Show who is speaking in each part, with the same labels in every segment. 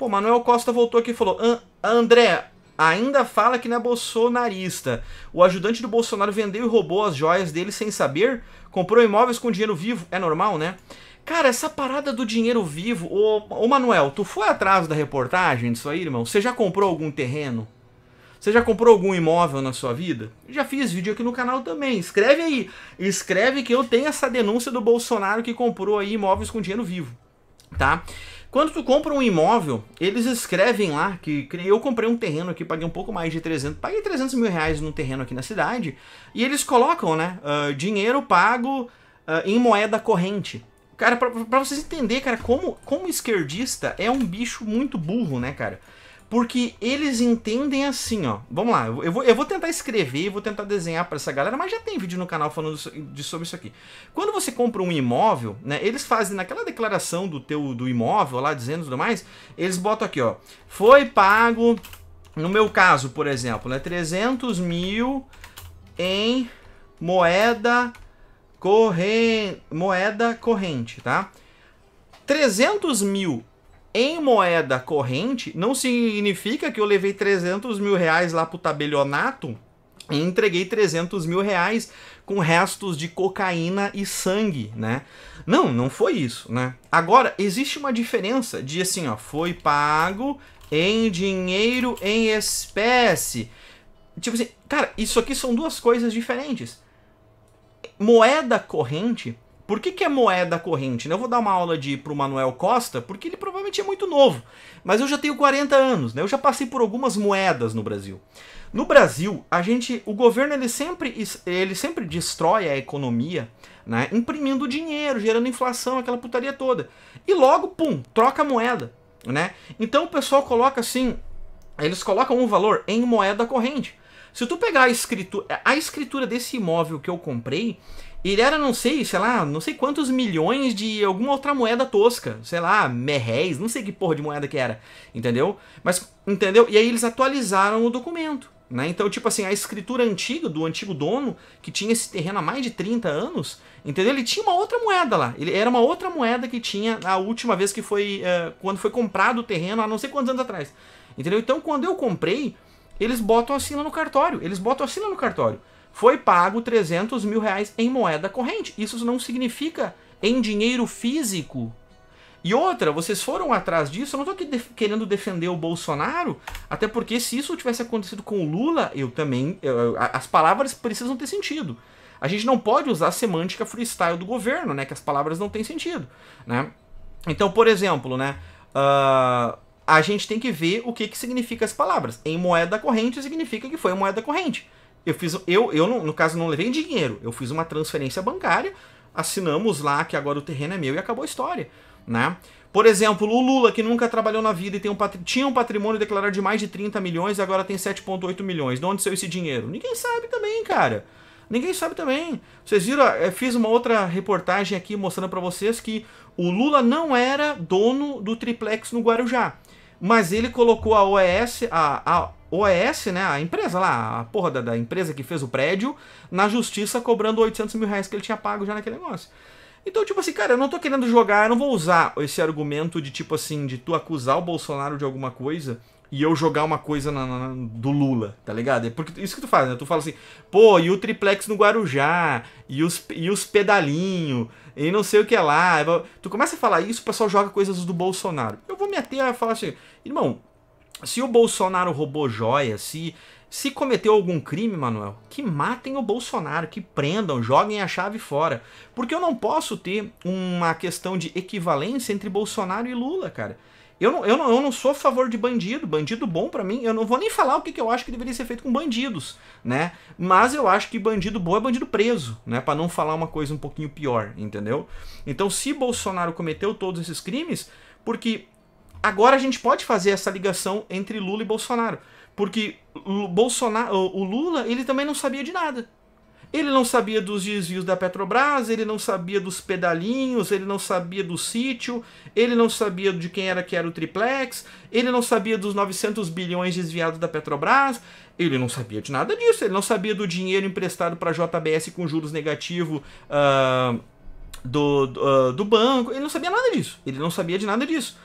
Speaker 1: Pô, Manuel Costa voltou aqui e falou: André, ainda fala que não é bolsonarista. O ajudante do Bolsonaro vendeu e roubou as joias dele sem saber, comprou imóveis com dinheiro vivo. É normal, né? Cara, essa parada do dinheiro vivo. Ô, ô Manuel, tu foi atrás da reportagem disso aí, irmão? Você já comprou algum terreno? Você já comprou algum imóvel na sua vida? Já fiz vídeo aqui no canal também. Escreve aí. Escreve que eu tenho essa denúncia do Bolsonaro que comprou aí imóveis com dinheiro vivo. Tá? Quando tu compra um imóvel, eles escrevem lá que eu comprei um terreno aqui, paguei um pouco mais de 300, paguei 300 mil reais num terreno aqui na cidade, e eles colocam, né, uh, dinheiro pago uh, em moeda corrente. Cara, pra, pra vocês entenderem, cara, como, como esquerdista é um bicho muito burro, né, cara? Porque eles entendem assim, ó. Vamos lá, eu vou, eu vou tentar escrever, vou tentar desenhar para essa galera, mas já tem vídeo no canal falando de, sobre isso aqui. Quando você compra um imóvel, né, eles fazem naquela declaração do teu do imóvel lá, dizendo tudo mais, eles botam aqui, ó. Foi pago, no meu caso, por exemplo, né, 300 mil em moeda corrente, moeda corrente, tá? 300 mil em moeda corrente não significa que eu levei 300 mil reais lá pro tabelionato e entreguei 300 mil reais com restos de cocaína e sangue, né? Não, não foi isso, né? Agora, existe uma diferença de assim, ó, foi pago em dinheiro em espécie. Tipo assim, cara, isso aqui são duas coisas diferentes. Moeda corrente por que, que é moeda corrente? Né? Eu vou dar uma aula de para o Manuel Costa, porque ele provavelmente é muito novo. Mas eu já tenho 40 anos, né? Eu já passei por algumas moedas no Brasil. No Brasil, a gente, o governo ele sempre, ele sempre destrói a economia, né? Imprimindo dinheiro, gerando inflação, aquela putaria toda. E logo, pum, troca a moeda, né? Então o pessoal coloca assim, eles colocam um valor em moeda corrente. Se tu pegar a escritura, a escritura desse imóvel que eu comprei, ele era, não sei, sei lá, não sei quantos milhões de alguma outra moeda tosca, sei lá, merréis, não sei que porra de moeda que era, entendeu? Mas, entendeu? E aí eles atualizaram o documento, né? Então, tipo assim, a escritura antiga do antigo dono, que tinha esse terreno há mais de 30 anos, entendeu? Ele tinha uma outra moeda lá, ele era uma outra moeda que tinha a última vez que foi, uh, quando foi comprado o terreno, há não sei quantos anos atrás, entendeu? Então, quando eu comprei, eles botam assina no cartório. Eles botam assina no cartório. Foi pago 300 mil reais em moeda corrente. Isso não significa em dinheiro físico. E outra, vocês foram atrás disso. Eu não estou def querendo defender o Bolsonaro, até porque se isso tivesse acontecido com o Lula, eu também. Eu, eu, as palavras precisam ter sentido. A gente não pode usar a semântica freestyle do governo, né? Que as palavras não têm sentido, né? Então, por exemplo, né? Uh, a gente tem que ver o que, que significa as palavras. Em moeda corrente significa que foi moeda corrente. Eu fiz, eu, eu no, no caso não levei dinheiro, eu fiz uma transferência bancária, assinamos lá que agora o terreno é meu e acabou a história, né? Por exemplo, o Lula, que nunca trabalhou na vida e tem um tinha um patrimônio declarado de mais de 30 milhões, e agora tem 7,8 milhões. De onde saiu esse dinheiro? Ninguém sabe também, cara. Ninguém sabe também. Vocês viram, eu eh, fiz uma outra reportagem aqui mostrando para vocês que o Lula não era dono do triplex no Guarujá. Mas ele colocou a OES, a, a OES, né, a empresa lá, a porra da, da, empresa que fez o prédio, na justiça cobrando 800 mil reais que ele tinha pago já naquele negócio. Então, tipo assim, cara, eu não tô querendo jogar, eu não vou usar esse argumento de, tipo assim, de tu acusar o Bolsonaro de alguma coisa e eu jogar uma coisa na, na, do Lula, tá ligado? É porque isso que tu faz, né? Tu fala assim, pô, e o triplex no Guarujá, e os, e os pedalinho, e não sei o que lá. Tu começa a falar isso, o pessoal joga coisas do Bolsonaro me ater a falar assim, irmão, se o Bolsonaro roubou joia, se se cometeu algum crime, Manuel, que matem o Bolsonaro, que prendam, joguem a chave fora. Porque eu não posso ter uma questão de equivalência entre Bolsonaro e Lula, cara. Eu não, eu não, eu não sou a favor de bandido. Bandido bom para mim, eu não vou nem falar o que, que eu acho que deveria ser feito com bandidos, né? Mas eu acho que bandido bom é bandido preso, né? Para não falar uma coisa um pouquinho pior, entendeu? Então, se Bolsonaro cometeu todos esses crimes, porque Agora a gente pode fazer essa ligação entre Lula e Bolsonaro, porque o, Bolsonaro, o Lula ele também não sabia de nada. Ele não sabia dos desvios da Petrobras, ele não sabia dos pedalinhos, ele não sabia do sítio, ele não sabia de quem era que era o triplex, ele não sabia dos 900 bilhões desviados da Petrobras, ele não sabia de nada disso, ele não sabia do dinheiro emprestado para a JBS com juros negativos uh, do, uh, do banco, ele não sabia nada disso, ele não sabia de nada disso.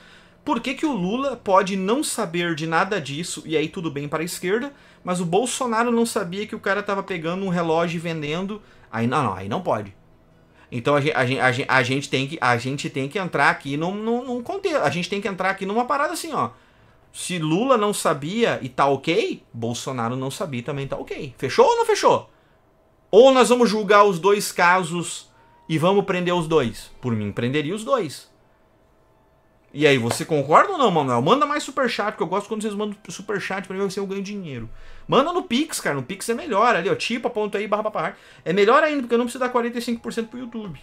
Speaker 1: Por que, que o Lula pode não saber de nada disso e aí tudo bem para a esquerda, mas o Bolsonaro não sabia que o cara estava pegando um relógio e vendendo? Aí não, não aí não pode. Então a gente, a, gente, a gente, tem, que, a gente tem que entrar aqui num, num, num contexto. A gente tem que entrar aqui numa parada assim, ó. Se Lula não sabia e tá ok, Bolsonaro não sabia e também tá ok. Fechou ou não fechou? Ou nós vamos julgar os dois casos e vamos prender os dois? Por mim, prenderia os dois. E aí, você concorda ou não, Manuel? Manda mais superchat, porque eu gosto quando vocês mandam superchat pra mim, se eu ganho dinheiro. Manda no Pix, cara. No Pix é melhor ali, ó. tipo barra, barra É melhor ainda, porque eu não preciso dar 45% pro YouTube.